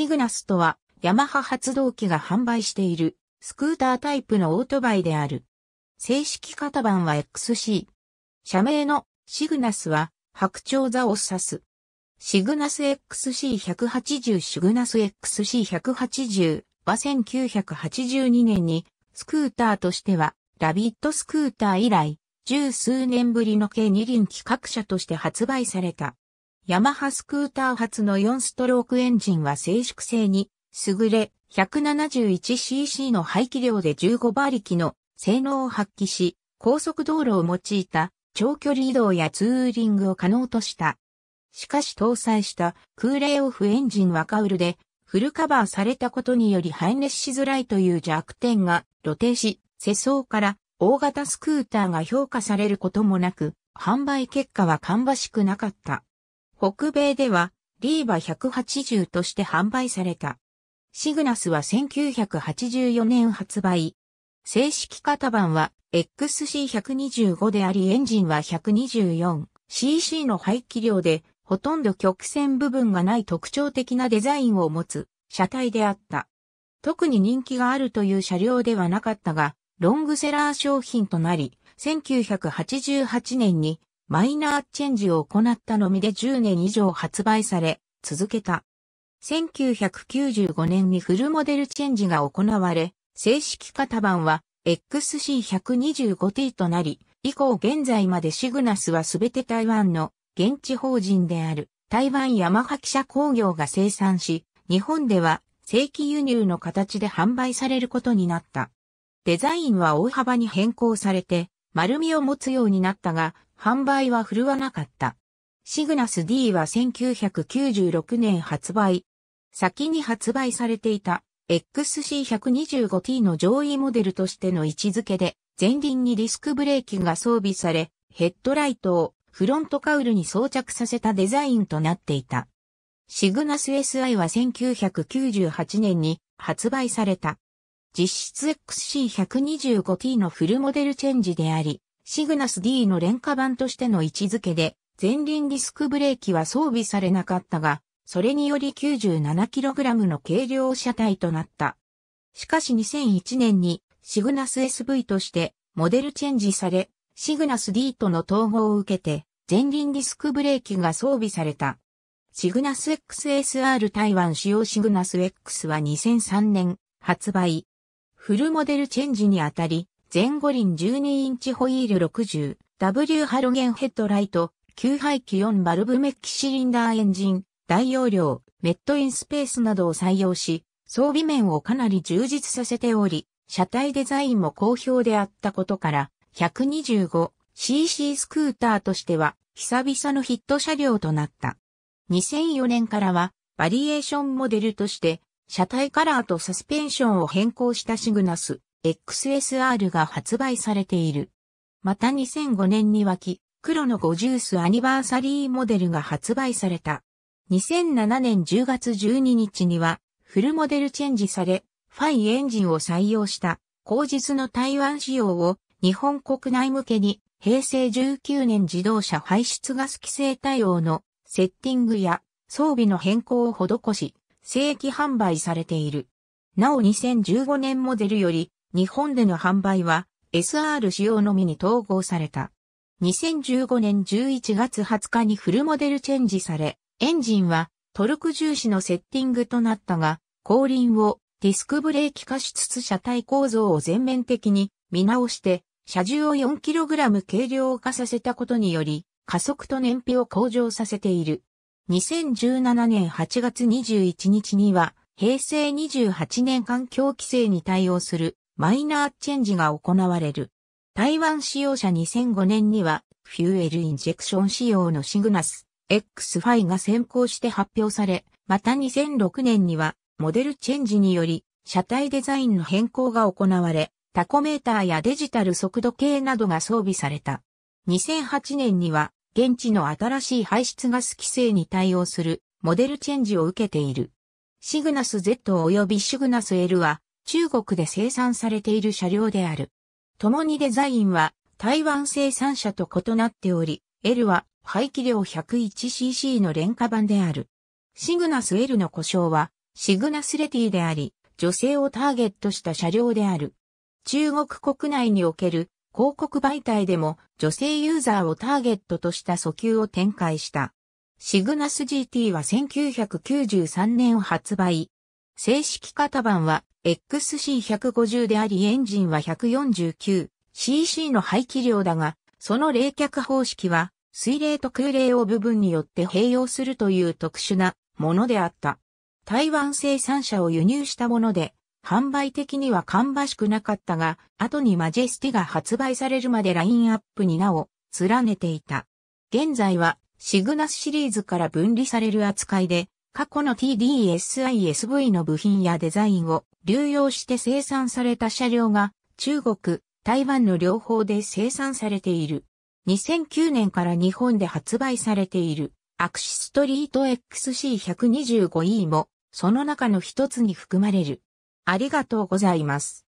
シグナスとは、ヤマハ発動機が販売している、スクータータイプのオートバイである。正式型番は XC。社名のシグナスは、白鳥座を指す。シグナス XC180 シグナス XC180 は1982年に、スクーターとしては、ラビットスクーター以来、十数年ぶりの計二輪企画車として発売された。ヤマハスクーター発の4ストロークエンジンは静粛性に優れ 171cc の排気量で15馬力の性能を発揮し、高速道路を用いた長距離移動やツーリングを可能とした。しかし搭載した空冷オフエンジンはカウルでフルカバーされたことにより排熱しづらいという弱点が露呈し、世相から大型スクーターが評価されることもなく、販売結果は芳しくなかった。北米ではリーバ180として販売された。シグナスは1984年発売。正式型番は XC125 でありエンジンは 124cc の排気量でほとんど曲線部分がない特徴的なデザインを持つ車体であった。特に人気があるという車両ではなかったが、ロングセラー商品となり、1988年にマイナーチェンジを行ったのみで10年以上発売され、続けた。1995年にフルモデルチェンジが行われ、正式型番は XC125T となり、以降現在までシグナスはすべて台湾の現地法人である台湾ヤマハ記者工業が生産し、日本では正規輸入の形で販売されることになった。デザインは大幅に変更されて、丸みを持つようになったが、販売は振るわなかった。シグナス D は1996年発売。先に発売されていた XC125T の上位モデルとしての位置づけで、前輪にディスクブレーキが装備され、ヘッドライトをフロントカウルに装着させたデザインとなっていた。シグナス SI は1998年に発売された。実質 XC125T のフルモデルチェンジであり、シグナス D の廉価版としての位置づけで、前輪ディスクブレーキは装備されなかったが、それにより 97kg の軽量車体となった。しかし2001年にシグナス SV としてモデルチェンジされ、シグナス D との統合を受けて、前輪ディスクブレーキが装備された。シグナス XSR 台湾使用シグナス X は2003年発売。フルモデルチェンジにあたり、前五輪12インチホイール 60W ハロゲンヘッドライト、吸排気4バルブメッキシリンダーエンジン、大容量、メットインスペースなどを採用し、装備面をかなり充実させており、車体デザインも好評であったことから、125cc スクーターとしては、久々のヒット車両となった。2004年からは、バリエーションモデルとして、車体カラーとサスペンションを変更したシグナス、XSR が発売されている。また2005年に沸き、黒の50スアニバーサリーモデルが発売された。2007年10月12日にはフルモデルチェンジされ、ファイエンジンを採用した、後日の台湾仕様を日本国内向けに平成19年自動車排出ガス規制対応のセッティングや装備の変更を施し、正規販売されている。なお2015年モデルより日本での販売は SR 仕様のみに統合された。2015年11月20日にフルモデルチェンジされ、エンジンはトルク重視のセッティングとなったが、後輪をディスクブレーキ化しつつ車体構造を全面的に見直して、車重を 4kg 軽量化させたことにより、加速と燃費を向上させている。2017年8月21日には、平成28年環境規制に対応するマイナーチェンジが行われる。台湾使用者2005年には、フューエルインジェクション仕様のシグナス X 5が先行して発表され、また2006年には、モデルチェンジにより、車体デザインの変更が行われ、タコメーターやデジタル速度計などが装備された。2008年には、現地の新しい排出ガス規制に対応するモデルチェンジを受けている。シグナス Z 及びシグナス L は中国で生産されている車両である。共にデザインは台湾生産車と異なっており、L は排気量 101cc の廉価版である。シグナス L の故障はシグナスレティであり、女性をターゲットした車両である。中国国内における広告媒体でも女性ユーザーをターゲットとした訴求を展開した。シグナス GT は1993年発売、正式型番は XC150 でありエンジンは 149cc の排気量だが、その冷却方式は水冷と空冷を部分によって併用するという特殊なものであった。台湾生産者を輸入したもので、販売的には芳しくなかったが、後にマジェスティが発売されるまでラインアップに名を連ねていた。現在はシグナスシリーズから分離される扱いで、過去の TDSISV の部品やデザインを流用して生産された車両が中国、台湾の両方で生産されている。2009年から日本で発売されているアクシストリート XC125E もその中の一つに含まれる。ありがとうございます。